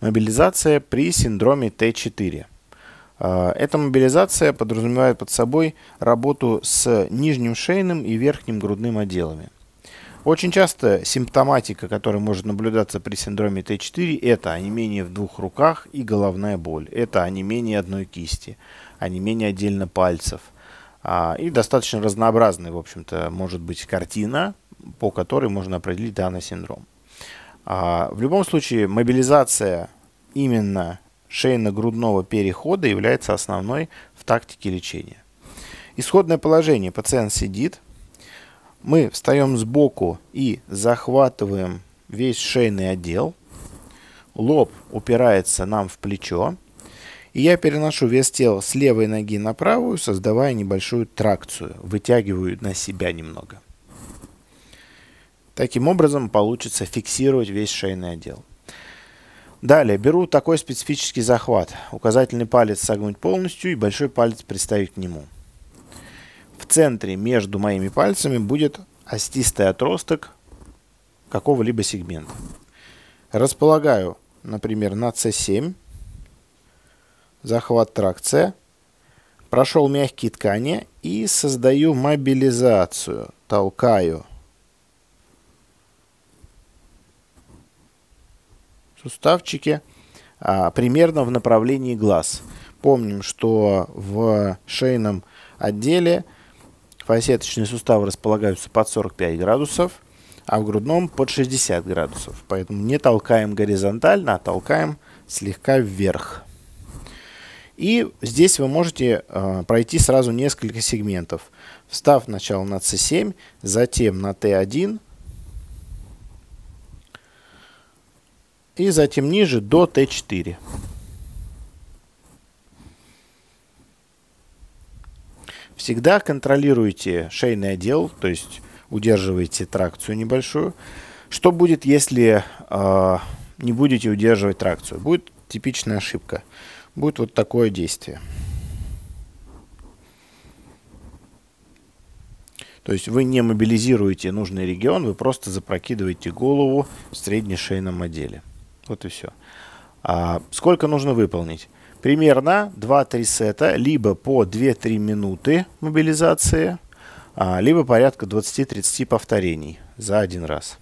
Мобилизация при синдроме Т4. А, эта мобилизация подразумевает под собой работу с нижним шейным и верхним грудным отделами. Очень часто симптоматика, которая может наблюдаться при синдроме Т4, это онемение в двух руках и головная боль. Это онемение одной кисти, онемение отдельно пальцев. А, и достаточно разнообразная, в общем-то, может быть картина, по которой можно определить данный синдром. А, в любом случае, мобилизация именно шейно-грудного перехода является основной в тактике лечения. Исходное положение. Пациент сидит. Мы встаем сбоку и захватываем весь шейный отдел. Лоб упирается нам в плечо. И я переношу вес тела с левой ноги на правую, создавая небольшую тракцию. Вытягиваю на себя немного. Таким образом получится фиксировать весь шейный отдел. Далее беру такой специфический захват. Указательный палец согнуть полностью и большой палец приставить к нему. В центре между моими пальцами будет остистый отросток какого-либо сегмента. Располагаю, например, на C7, захват тракция, прошел мягкие ткани и создаю мобилизацию, толкаю – суставчики а, примерно в направлении глаз. Помним, что в шейном отделе фасеточные суставы располагаются под 45 градусов, а в грудном под 60 градусов. Поэтому не толкаем горизонтально, а толкаем слегка вверх. И здесь вы можете э, пройти сразу несколько сегментов. Встав сначала на C7, затем на T1, и затем ниже до Т4. Всегда контролируйте шейный отдел, то есть удерживайте тракцию небольшую. Что будет, если э, не будете удерживать тракцию? Будет типичная ошибка. Будет вот такое действие. То есть вы не мобилизируете нужный регион, вы просто запрокидываете голову в среднешейном отделе. Вот и все. А сколько нужно выполнить? Примерно 2-3 сета, либо по 2-3 минуты мобилизации, а, либо порядка 20-30 повторений за один раз.